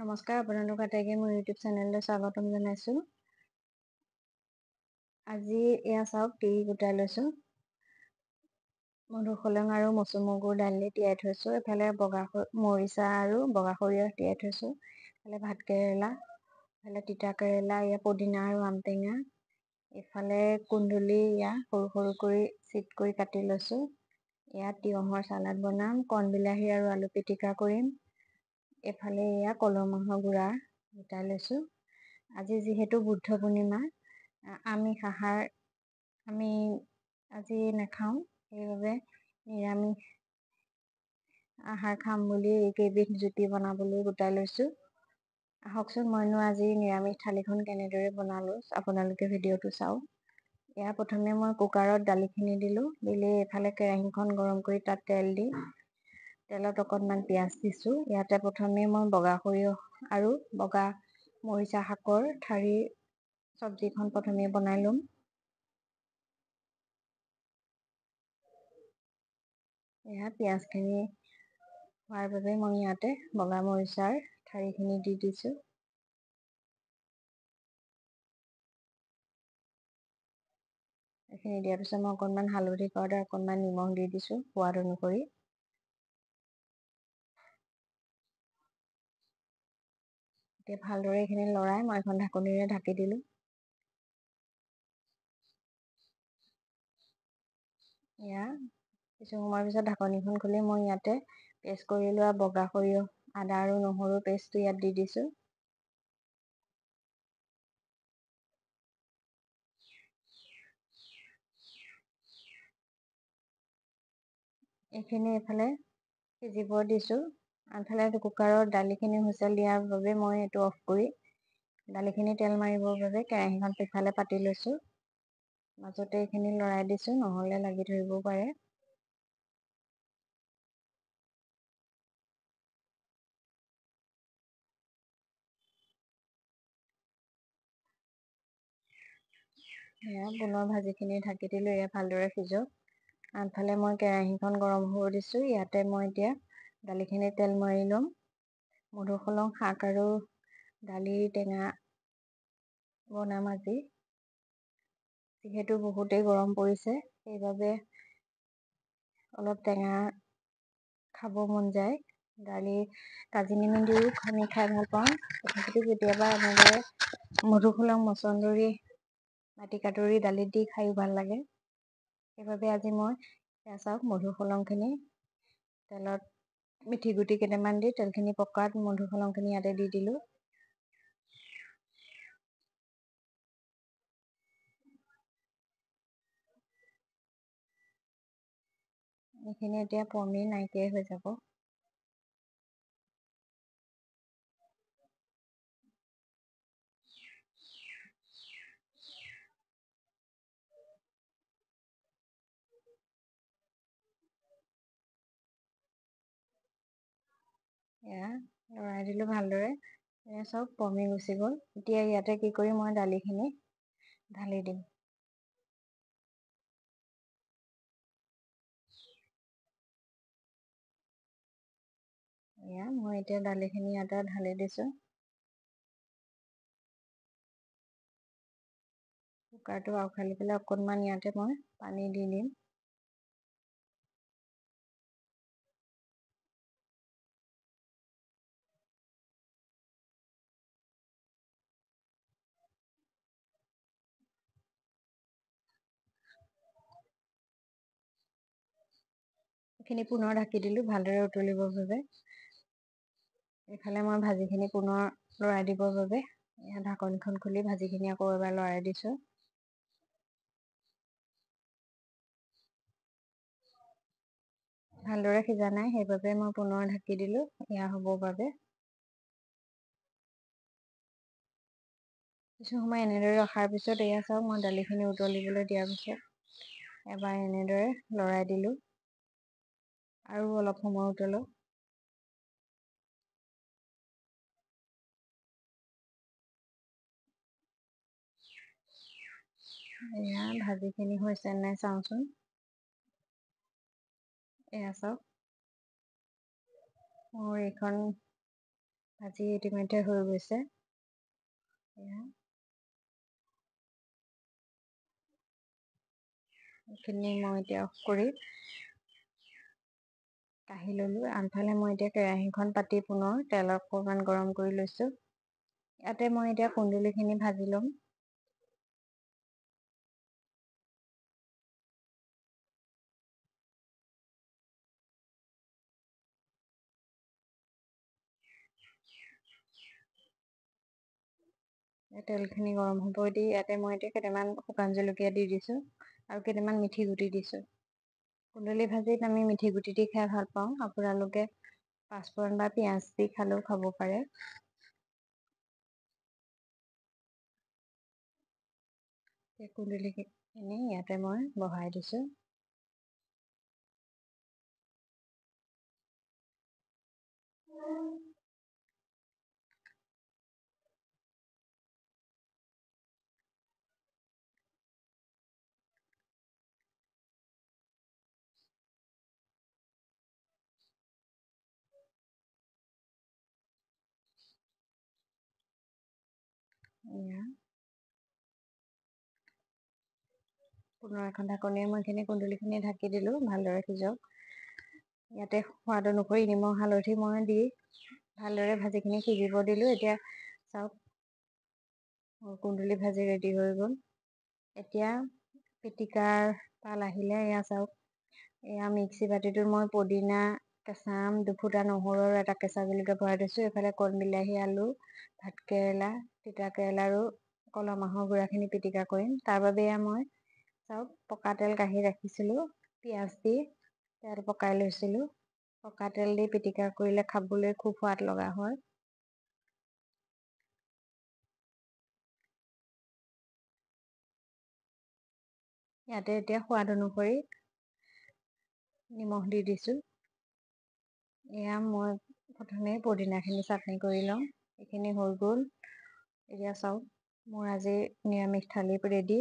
নমস্কাৰ আপোনালোক আটাইকে মোৰ ইউটিউব চেনেললৈ স্বাগতম জনাইছোঁ আজি এয়া চাওক তিৰি গোটাই লৈছোঁ মধুসোলং আৰু মচুমগুৰ দালি তিয়াই থৈছোঁ এফালে বগা মৰিচা আৰু বগা সৰিয়হ তিয়াই থৈছোঁ এফালে কেৰেলা এফালে তিতা কেৰেলা এয়া পদিনা আৰু আমটেঙা এফালে কুন্দুলি এয়া সৰু সৰু কৰি চিট কৰি কাটি লৈছোঁ ইয়াত তিয়ঁহৰ চালাড বনাম কণ বিলাহী আৰু আলু পিটিকা কৰিম এফালে এয়া মাহৰ গুড়া গোটাই লৈছোঁ আজি যিহেতু বুদ্ধ পূৰ্ণিমা আমিষ আহাৰ আমি আজি নাখাওঁ সেইবাবে নিৰামিষ আহাৰ খাম বুলি কেইবিধ জুতি বনাবলৈ গোটাই লৈছোঁ আহকচোন মইনো আজি নিৰামিষ থালিখন কেনেদৰে বনালোঁ আপোনালোকে ভিডিঅ'টো চাওক এয়া প্ৰথমে মই কুকাৰত দালিখিনি দিলোঁ দিলে এইফালে কেৰাহীখন গৰম কৰি তাত তেল দি তেলত অকণমান পিঁয়াজ দিছোঁ ইয়াতে প্ৰথমে মই বগা সৰিয়হ আৰু বগা মৰিচা শাকৰ ঠাৰিৰ চব্জিখন প্ৰথমে বনাই ল'ম এয়া পিঁয়াজখিনি হোৱাৰ বাবে মই ইয়াতে বগা মৰিচাৰ ঠাৰিখিনি দি দিছোঁ এইখিনি দিয়াৰ পিছত মই অকণমান হালধি পাউদাৰ অকণমান নিমখ দি দিছোঁ সোৱাদ অনুসৰি এতিয়া ভালদৰে এইখিনি লৰাই মই এখন ঢাকনিৰে ঢাকি দিলোঁ এয়া কিছু সময়ৰ পিছত ঢাকনিখন খুলি মই ইয়াতে পেষ্ট কৰি লোৱা বগা সৰিয়হ আদা আৰু নহৰু পেষ্টটো ইয়াত দি দিছোঁ এইখিনি এইফালে সিজিব দিছোঁ আনফালে কুকাৰৰ দালিখিনি হুইচেল দিয়াৰ বাবে মই এইটো অফ কৰি দালিখিনি তেল মাৰিবৰ বাবে কেৰাহীখন পিছফালে পাতি লৈছোঁ মাজতে এইখিনি লৰাই দিছোঁ নহ'লে লাগি ধৰিব পাৰে এয়া পুনৰ ভাজিখিনি ঢাকি দিলোঁ এয়া ভালদৰে সিজক আনফালে মই কেৰাহীখন গৰম হ'ব দিছোঁ ইয়াতে মই এতিয়া দালিখিনি তেল মাৰি ল'ম মধুসোলং শাক আৰু দালি টেঙা বনাম আজি যিহেতু বহুতেই গৰম পৰিছে সেইবাবে অলপ টেঙা খাব মন যায় দালি কাজি নিমি দিও খানি খাই ভাল পাওঁ তথাপিতো কেতিয়াবা এনেদৰে মধুসোলং মাটি কাটৰি দালিত দি খায়ো ভাল লাগে সেইবাবে আজি মই সেয়া পিঁয়াজক মধুসোলংখিনি তেলত মিঠি গুটি কেইটামান দি তেলখিনি পকাত মধু ফলংখিনি ইয়াতে দি দিলো এইখিনি এতিয়া পমি নাইকিয়াই হৈ যাব লৰাই দিলো ভালদৰে চব কমি গুচি গ'ল এতিয়া ইয়াতে কি কৰি মই দালিখিনি ঢালি দিম এয়া মই এতিয়া দালিখিনি ইয়াতে ঢালি দিছো কুকাৰটো আওখালি পেলাই অকণমান ইয়াতে মই পানী দি দিম খিনি পুনৰ ঢাকি দিলো ভালদৰে উতলিবৰ বাবে এইফালে মই ভাজিখিনি পুনৰ লৰাই দিবৰ বাবে এয়া ঢাকনখন খুলি ভাজিখিনি আকৌ এবাৰ লৰাই দিছো ভালদৰে সিজা নাই সেইবাবে মই পুনৰ ঢাকি দিলোঁ এয়া হ'বৰ বাবে কিছু সময় এনেদৰে ৰখাৰ পিছত এয়া চাওক মই দালিখিনি উতলিবলৈ দিয়াৰ পিছত এবাৰ এনেদৰে লৰাই দিলোঁ আৰু অলপ সময় উতলক এয়া ভাজিখিনি হৈছে নাই চাওঁচোন এয়া চাওক মোৰ এইখন ভাজি ইতিমধ্যে হৈ গৈছে এয়া এইখিনি মই এতিয়া অফ কৰি কাঢ়ি ল'লোঁ আনফালে মই এতিয়া কেৰাহীখন পাতি পুনৰ তেল অকণমান গৰম কৰি লৈছোঁ ইয়াতে মই এতিয়া কুন্দুলিখিনি ভাজি ল'ম তেলখিনি গৰম হ'ব দি ইয়াতে মই এতিয়া কেইটামান শুকান জলকীয়া দি দিছোঁ আৰু কেইটামান মিঠি গুটি দিছোঁ কুন্দুলি ভাজিত আমি মিঠি গুটি দি খাই ভাল পাওঁ আপোনালোকে পাঁচফোৰণ বা পিঁয়াজ দি খালেও খাব পাৰে কুন্দুলিখিনি ইয়াতে মই বহাই দিছো এয়া পুনৰ এখন ঢাকনিৰে মই এইখিনি কুন্দুলিখিনি ঢাকি দিলোঁ ভালদৰে সিজক ইয়াতে সোৱাদ অনুসৰি নিমখ হালধি মই দি ভালদৰে ভাজিখিনি সিজিব দিলোঁ এতিয়া চাওক কুন্দুলি ভাজি ৰেডি হৈ গ'ল এতিয়া পিটিকাৰ পাল আহিলে এয়া চাওক এয়া মিক্সি বাতিটোত মই পদিনা কেঁচা আম দুফুটা নহৰুৰ এটা কেঁচা জলকীয়া ভৰাই থৈছোঁ এইফালে কল বিলাহী আলু ভাতকেৰেলা কেৰেলা আৰু কলা মাহৰ গুড়াখিনি পিটিকা কৰিম তাৰ বাবেয়ে মই চাওক পকা তেল কাঢ়ি ৰাখিছিলোঁ পিঁয়াজ দি তেল পকাই লৈছিলোঁ পকা তেল দি পিটিকা কৰিলে খাবলৈ খুব সোৱাদ লগা হয় ইয়াতে এতিয়া সোৱাদ অনুসৰি নিমখ দি দিছোঁ এয়া মই প্ৰথমে পদিনাখিনি চাটনি কৰি লওঁ এইখিনি হৈ গ'ল এতিয়া চাওক মোৰ আজি নিৰামিষ থালি ৰেডি